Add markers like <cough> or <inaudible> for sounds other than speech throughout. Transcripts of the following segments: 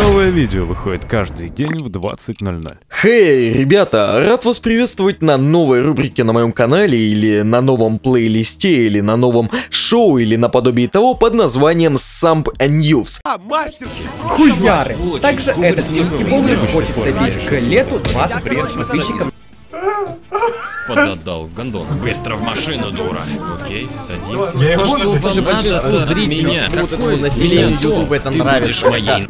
Новое видео выходит каждый день в 20.00. Хей, hey, ребята, рад вас приветствовать на новой рубрике на моем канале, или на новом плейлисте, или на новом шоу, или наподобие того под названием Samp News. А, мастерки! Хуяры! Также этот симки бомжик хочет добить к лету 20 пресс подписчикам подзадал гондон. Быстро в машину, дура. Окей, садимся. Я Что вам большинство зрителей меня? Какое население YouTube это нравится? Ты будешь моей.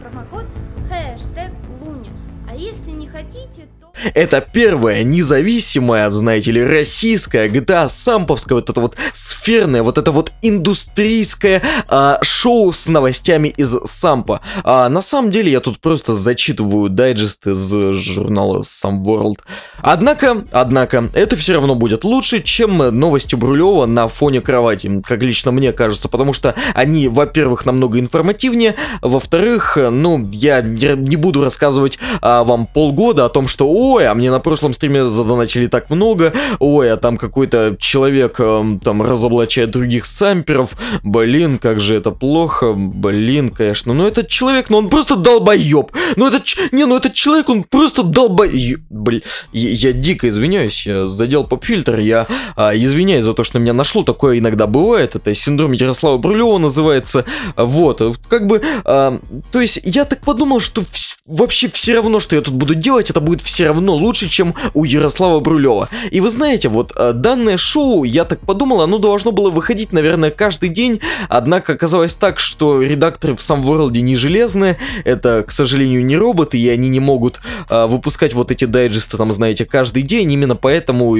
Это первая независимая, знаете ли, российская GTA а самповская, вот эта вот ферное, вот это вот индустрийское а, шоу с новостями из Сампа. А, на самом деле я тут просто зачитываю дайджест из журнала Sam World. Однако, однако, это все равно будет лучше, чем новости Брулева на фоне кровати, как лично мне кажется, потому что они, во-первых, намного информативнее, во-вторых, ну, я не буду рассказывать а, вам полгода о том, что, ой, а мне на прошлом стриме задонатили так много, ой, а там какой-то человек эм, там разобрался разоблачает других самперов. Блин, как же это плохо. Блин, конечно. Но ну, этот человек, ну он просто долбоеб. Ну этот... Не, ну этот человек, он просто долбоеб. Блин, я, я дико извиняюсь. Я задел поп-фильтр. Я а, извиняюсь за то, что меня нашло. Такое иногда бывает. Это синдром Ярослава Брюлева называется. Вот. Как бы... А, то есть я так подумал, что все вообще все равно, что я тут буду делать, это будет все равно лучше, чем у Ярослава Брулева. И вы знаете, вот э, данное шоу, я так подумал, оно должно было выходить, наверное, каждый день, однако оказалось так, что редакторы в сам Ворлде не железные, это, к сожалению, не роботы, и они не могут а, выпускать вот эти дайджесты, там, знаете, каждый день, именно поэтому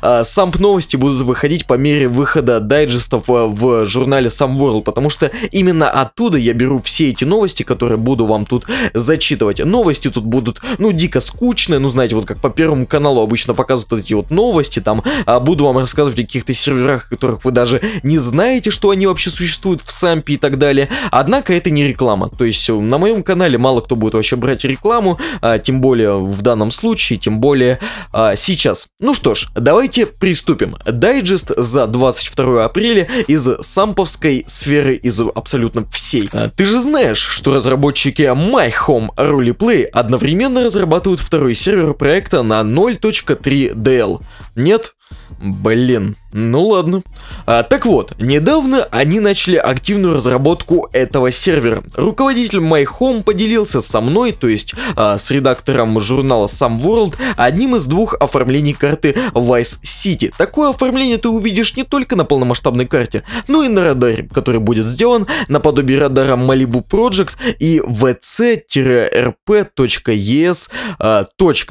а, э, сам новости будут выходить по мере выхода дайджестов а, в журнале сам World, потому что именно оттуда я беру все эти новости, которые буду вам тут за зачитывать. Новости тут будут, ну, дико скучные, ну, знаете, вот как по Первому каналу обычно показывают эти вот новости, там, а, буду вам рассказывать о каких-то серверах, которых вы даже не знаете, что они вообще существуют в Сампе и так далее. Однако это не реклама, то есть на моем канале мало кто будет вообще брать рекламу, а, тем более в данном случае, тем более а, сейчас. Ну что ж, давайте приступим. Дайджест за 22 апреля из самповской сферы, из абсолютно всей. А, ты же знаешь, что разработчики MyHome Home Roleplay одновременно разрабатывают второй сервер проекта на 0.3DL. Нет? Блин, ну ладно. А, так вот, недавно они начали активную разработку этого сервера. Руководитель MyHome поделился со мной, то есть а, с редактором журнала Some World, одним из двух оформлений карты Vice City. Такое оформление ты увидишь не только на полномасштабной карте, но и на радаре, который будет сделан наподобие радара Malibu Project и vc-rp.es. А,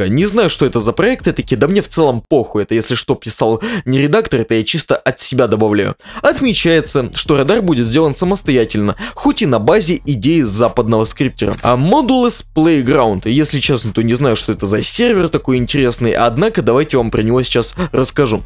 Не знаю, что это за проекты такие, да мне в целом похуй. Это если что писал не редактор, это я чисто от себя добавляю. Отмечается, что радар будет сделан самостоятельно, хоть и на базе идеи западного скриптера. А Modulus Playground, если честно, то не знаю, что это за сервер такой интересный, однако давайте вам про него сейчас расскажу.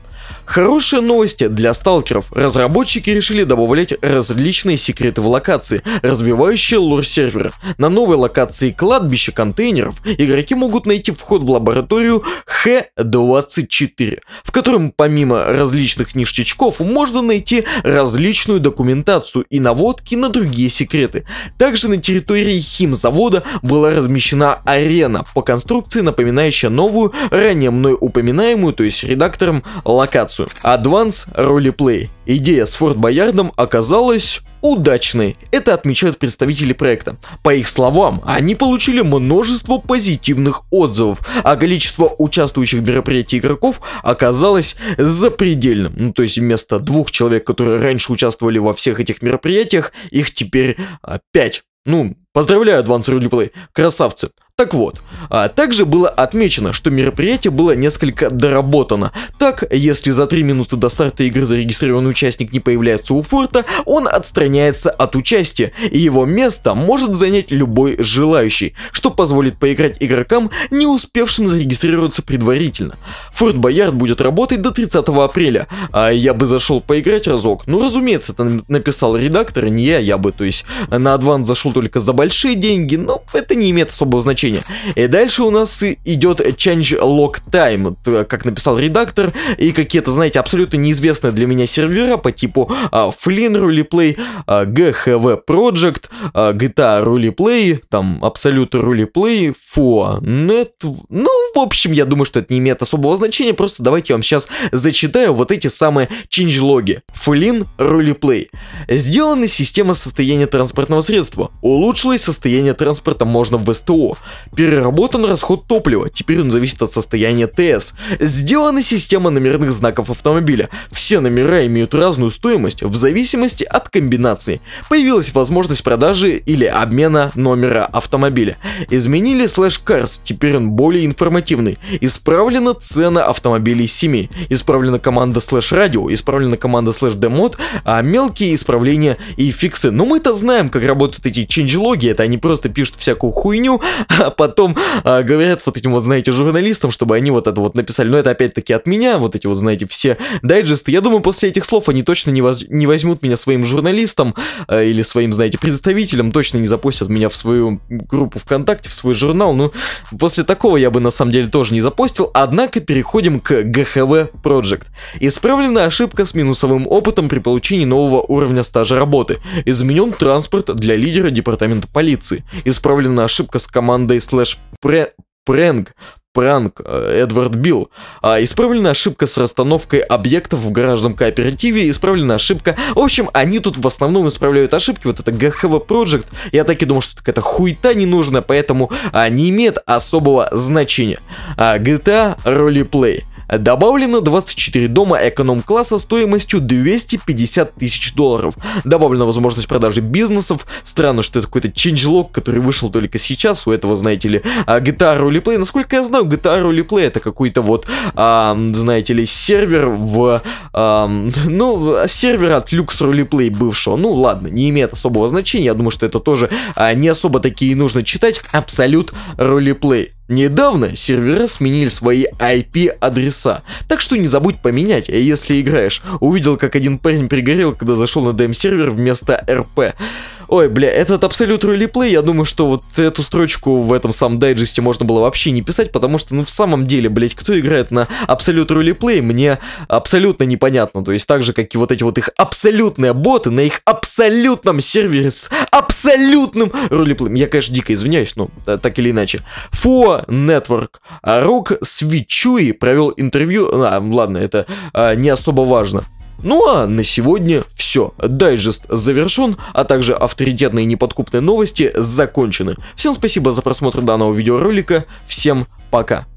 Хорошие новости для сталкеров. Разработчики решили добавлять различные секреты в локации, развивающие лор сервера. На новой локации кладбище контейнеров игроки могут найти вход в лабораторию Х-24, в котором помимо различных различных ништячков можно найти различную документацию и наводки на другие секреты. Также на территории химзавода была размещена арена по конструкции, напоминающая новую, ранее мной упоминаемую, то есть редактором, локацию. Advance Roleplay. Идея с Форт Боярдом оказалась удачной. Это отмечают представители проекта. По их словам, они получили множество позитивных отзывов, а количество участвующих в мероприятии игроков оказалось запредельным. Ну, то есть вместо двух человек, которые раньше участвовали во всех этих мероприятиях, их теперь а, пять. Ну, поздравляю, Advanced Replay, красавцы. Так вот, а также было отмечено, что мероприятие было несколько доработано. Так, если за 3 минуты до старта игры зарегистрированный участник не появляется у форта, он отстраняется от участия, и его место может занять любой желающий, что позволит поиграть игрокам, не успевшим зарегистрироваться предварительно. Форт Боярд будет работать до 30 апреля, а я бы зашел поиграть разок, ну разумеется, это написал редактор, а не я, я бы, то есть на адванс зашел только за большие деньги, но это не имеет особого значения значение. И э, дальше у нас идет change log time, как написал редактор, и какие-то, знаете, абсолютно неизвестные для меня сервера по типу а, Flynn Roleplay, а, GHV Project, а, GTA Roleplay, там Absolute Roleplay, FONet. Ну, в общем, я думаю, что это не имеет особого значения, просто давайте я вам сейчас зачитаю вот эти самые change-логи. Flynn Roleplay. Сделана система состояния транспортного средства. Улучшилось состояние транспорта можно в СТО. Переработан расход топлива, теперь он зависит от состояния ТС. Сделана система номерных знаков автомобиля. Все номера имеют разную стоимость в зависимости от комбинации. Появилась возможность продажи или обмена номера автомобиля. Изменили слэш-карс, теперь он более информативный. Исправлена цена автомобилей 7. Исправлена команда слэш-радио, исправлена команда слэш-демод, а мелкие исправления и фиксы. Но мы-то знаем, как работают эти ченджлоги, это они просто пишут всякую хуйню, а потом а, говорят вот этим вот, знаете, журналистам, чтобы они вот это вот написали, но это опять-таки от меня, вот эти вот, знаете, все дайджесты. Я думаю, после этих слов они точно не, воз... не возьмут меня своим журналистом а, или своим, знаете, представителем, точно не запустят меня в свою группу ВКонтакте, в свой журнал. Ну, после такого я бы на самом деле тоже не запостил однако переходим к ГХВ Project. Исправлена ошибка с минусовым опытом при получении нового уровня стажа работы. Изменен транспорт для лидера департамента полиции. Исправлена ошибка с командой Monday slash Prank пранк э, Эдвард Билл. А, исправлена ошибка с расстановкой объектов в гаражном кооперативе, исправлена ошибка. В общем, они тут в основном исправляют ошибки. Вот это GHV Project, я так и думал, что это то хуйта не нужна, поэтому а, не имеет особого значения. А, GTA Roleplay. Добавлено 24 дома эконом-класса стоимостью 250 тысяч долларов. Добавлена возможность продажи бизнесов. Странно, что это какой-то ченджлог, который вышел только сейчас. У этого, знаете ли, а, GTA Roleplay, насколько я знаю, знаю, GTA Roleplay это какой-то вот, а, знаете ли, сервер в... А, <laughs> ну, сервер от Lux Roleplay бывшего. Ну, ладно, не имеет особого значения. Я думаю, что это тоже а, не особо такие нужно читать. Абсолют Roleplay. Недавно сервера сменили свои IP-адреса, так что не забудь поменять, а если играешь. Увидел, как один парень пригорел, когда зашел на DM-сервер вместо RP. Ой, бля, этот абсолют ролеплей, я думаю, что вот эту строчку в этом самом дайджесте можно было вообще не писать, потому что, ну, в самом деле, блядь, кто играет на абсолют ролеплей, мне абсолютно непонятно. То есть так же, как и вот эти вот их абсолютные боты на их абсолютном сервере с абсолютным ролеплеем. Я, конечно, дико извиняюсь, но да, э, так или иначе. Фо Network. Рок Свичуи провел интервью... А, ладно, это а, не особо важно. Ну а на сегодня все. Дайджест завершен, а также авторитетные неподкупные новости закончены. Всем спасибо за просмотр данного видеоролика, всем пока.